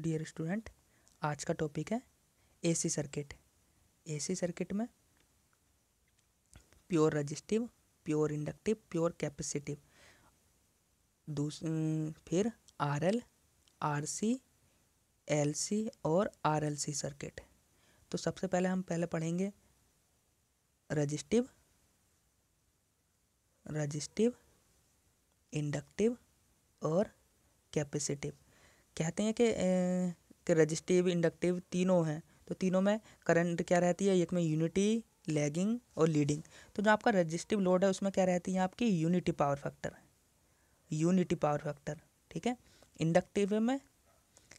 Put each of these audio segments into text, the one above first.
dear student आज का topic है एसी सर्किट एसी सर्किट में pure resistive pure inductive pure capacitive दूस फिर आरएल आरसी एलसी और आरएलसी सर्किट तो सबसे पहले हम पहले पढ़ेंगे रजिस्टिव रजिस्टिव इंडक्टिव और कैपेसिटिव कहते हैं कि कि रजिस्टिव इंडक्टिव तीनों हैं तो तीनों में करंट क्या रहती है एक में यूनिटी लैगिंग और लीडिंग तो जो आपका रजिस्टिव लोड है उसमें क्या रहती है आपकी unity power factor unity power factor ठीक है इंडक्टिव में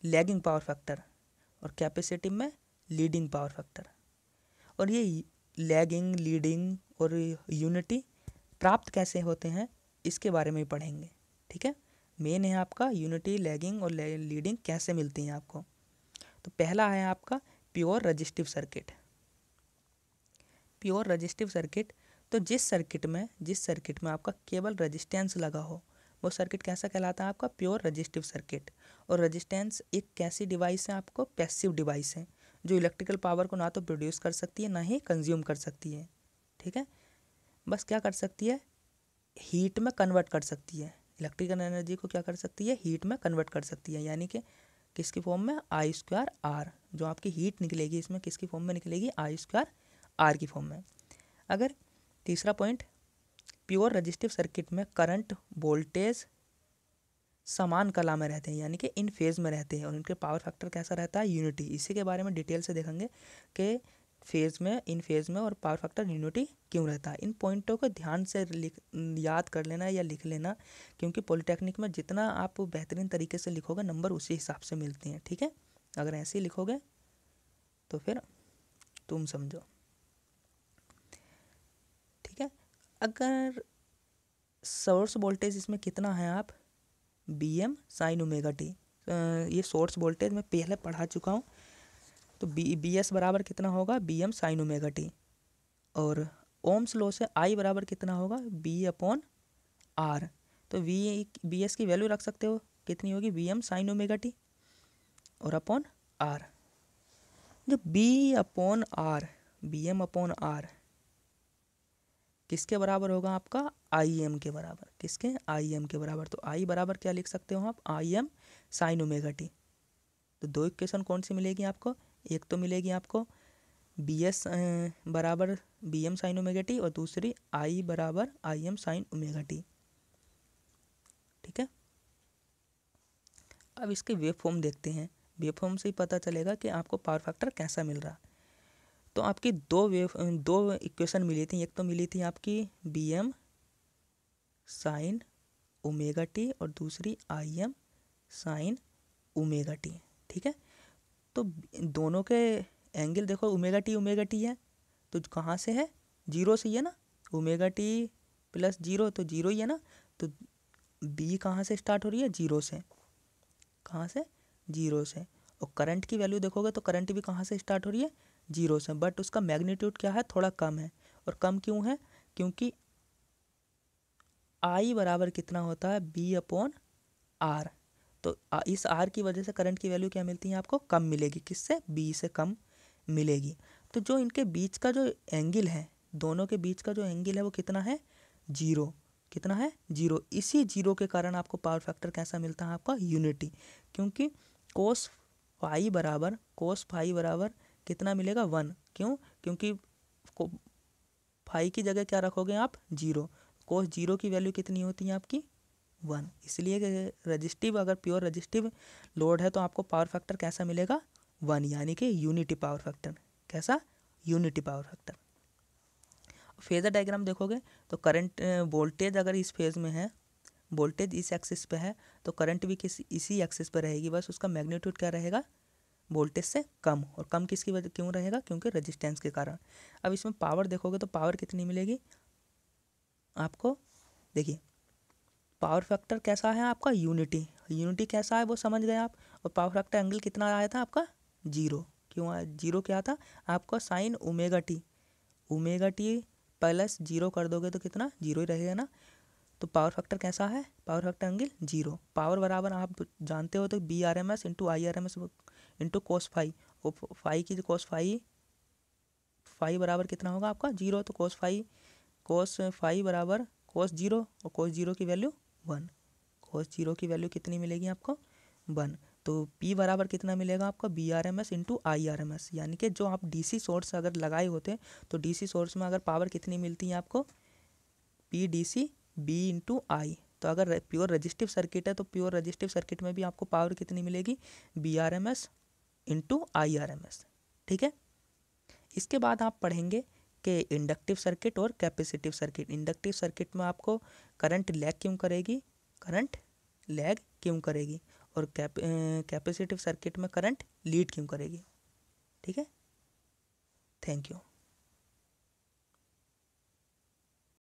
लैगिंग पावर फैक्टर और कैपेसिटिव में लीडिंग पावर फैक्टर और ये लैगिंग लीडिंग और यूनिटी प्राप्त कैसे होते हैं इसके बारे में पढ़ेंगे ठीक है मेन है आपका यूनिटी लैगिंग और लीडिंग कैसे मिलती हैं आपको तो पहला है आपका pure resistive circuit pure resistive circuit तो जिस सर्किट में जिस सर्किट में आपका केवल रजिस्टेंस लगा हो वो सर्किट कैसा कहलाता है आपका प्योर रजिस्टिव सर्किट और रजिस्टेंस एक कैसी डिवाइस है आपको पैसिव डिवाइस है जो इलेक्ट्रिकल पावर को ना तो प्रोड्यूस कर सकती है ना ही कंज्यूम कर सकती है ठीक है बस क्या कर सकती है हीट में कन्वर्ट कर सकती है इलेक्ट्रिकल एनर्जी को क्या कर सकती है हीट में कन्वर्ट कर सकती है यानी कि किसकी फॉर्म में आई स्क्वायर आर जो आपकी हीट निकलेगी इसमें किसकी फॉर्म में निकलेगी आई स्क्वायर आर की फॉर्म में अगर तीसरा पॉइंट प्योर रजिस्टिव सर्किट में करंट वोल्टेज समान कला में रहते हैं यानी कि इन फेज़ में रहते हैं और इनके पावर फैक्टर कैसा रहता है यूनिटी इसी के बारे में डिटेल से देखेंगे कि फेज में इन फेज में और पावर फैक्टर यूनिटी क्यों रहता है इन पॉइंटों को ध्यान से लिख याद कर लेना या लिख लेना क्योंकि पॉलिटेक्निक में जितना आप बेहतरीन तरीके से लिखोगे नंबर उसी हिसाब से मिलते हैं ठीक है अगर ऐसे ही लिखोगे तो फिर तुम समझो ठीक है अगर सोर्स वोल्टेज इसमें कितना है आप V M sine omega T ये सोर्स वोल्टेज मैं पहले पढ़ा चुका हूँ तो बी बी एस बराबर कितना होगा V M sine omega T और ओम्स लो से आई बराबर कितना होगा बी अपॉन आर तो वी बी एस की वैल्यू रख सकते हो कितनी होगी V M sine omega T और अपॉन आर जो V upon R V M upon R किसके बराबर होगा आपका आई एम के बराबर किसके आई एम के बराबर तो आई बराबर क्या लिख सकते हो आप I M sine omega T तो दो इक्वेशन कौन सी मिलेगी आपको एक तो मिलेगी आपको बी एस बराबर V M sine omega T और दूसरी आई बराबर I M sine omega T ठीक है अब इसके वेव फॉर्म देखते हैं वेव फॉर्म से ही पता चलेगा कि आपको पावर फैक्टर कैसा मिल रहा तो आपकी दो वेव दो इक्वेशन मिली थी एक तो मिली थी आपकी V M sine omega T और दूसरी I M sine omega T ठीक है तो दोनों के एंगल देखो ओमेगा टी ओमेगा टी है तो कहाँ से है जीरो से ही है ना ओमेगा टी प्लस जीरो तो जीरो ही है ना तो बी कहाँ से स्टार्ट हो रही है जीरो से कहाँ से जीरो से और करंट की वैल्यू देखोगे तो करंट भी कहाँ से स्टार्ट हो रही है जीरो से बट उसका मैग्नीट्यूड क्या है थोड़ा कम है और कम क्यों है क्योंकि आई बराबर कितना होता है बी अपॉन आर तो इस आर की वजह से करंट की वैल्यू क्या मिलती है आपको कम मिलेगी किससे बी से कम मिलेगी तो जो इनके बीच का जो एंगल है दोनों के बीच का जो एंगल है वो कितना है जीरो कितना है जीरो इसी जीरो के कारण आपको पावर फैक्टर कैसा मिलता है आपका यूनिटी क्योंकि कोस फाई बराबर कोस फाई बराबर कितना मिलेगा वन क्यों क्योंकि फाई की जगह क्या रखोगे आप जीरो कोस जीरो की वैल्यू कितनी होती है आपकी वन इसलिए रजिस्टिव अगर प्योर रजिस्टिव लोड है तो आपको पावर फैक्टर कैसा मिलेगा वन यानी कि यूनिटी पावर फैक्टर कैसा unity power factor phasor diagram देखोगे तो करंट वोल्टेज अगर इस फेज में है वोल्टेज इस एक्सिस पे है तो करंट भी किसी इसी एक्सिस पर रहेगी बस उसका मैग्नीट्यूड क्या रहेगा वोल्टेज से कम और कम किसकी वजह क्यों रहेगा क्योंकि रेजिस्टेंस के कारण अब इसमें पावर देखोगे तो पावर कितनी मिलेगी आपको देखिए पावर फैक्टर कैसा है आपका यूनिटी यूनिटी कैसा है वो समझ गए आप और पावर फैक्टर एंगल कितना आया था आपका जीरो क्यों आया जीरो क्या था आपका sine omega T omega T plus zero कर दोगे तो कितना जीरो ही रहेगा ना तो पावर फैक्टर कैसा है power factor angle zero power बराबर आप जानते हो तो V R M S into I R M S into cos phi और फाई की कोस फाई फाई बराबर कितना होगा आपका जीरो तो कोस फाई कोस फाई बराबर कोस जीरो और कोस जीरो की वैल्यू वन कॉस जीरो की वैल्यू कितनी मिलेगी आपको वन तो पी बराबर कितना मिलेगा आपका V R M S into I R M S यानी कि जो आप डी सी सोर्स अगर लगाए होते तो डी सी सोर्स में अगर पावर कितनी मिलती है आपको P D C V into I तो अगर प्योर रजिस्टिव सर्किट है तो प्योर रजिस्टिव सर्किट में भी आपको पावर कितनी मिलेगी V R M S into I R M S ठीक है इसके बाद आप पढ़ेंगे के इंडक्टिव सर्किट और कैपेसिटिव सर्किट इंडक्टिव सर्किट में आपको करंट लैग क्यों करेगी करंट लैग क्यों करेगी और कैप कैपेसिटिव सर्किट में करंट लीड क्यों करेगी ठीक है थैंक यू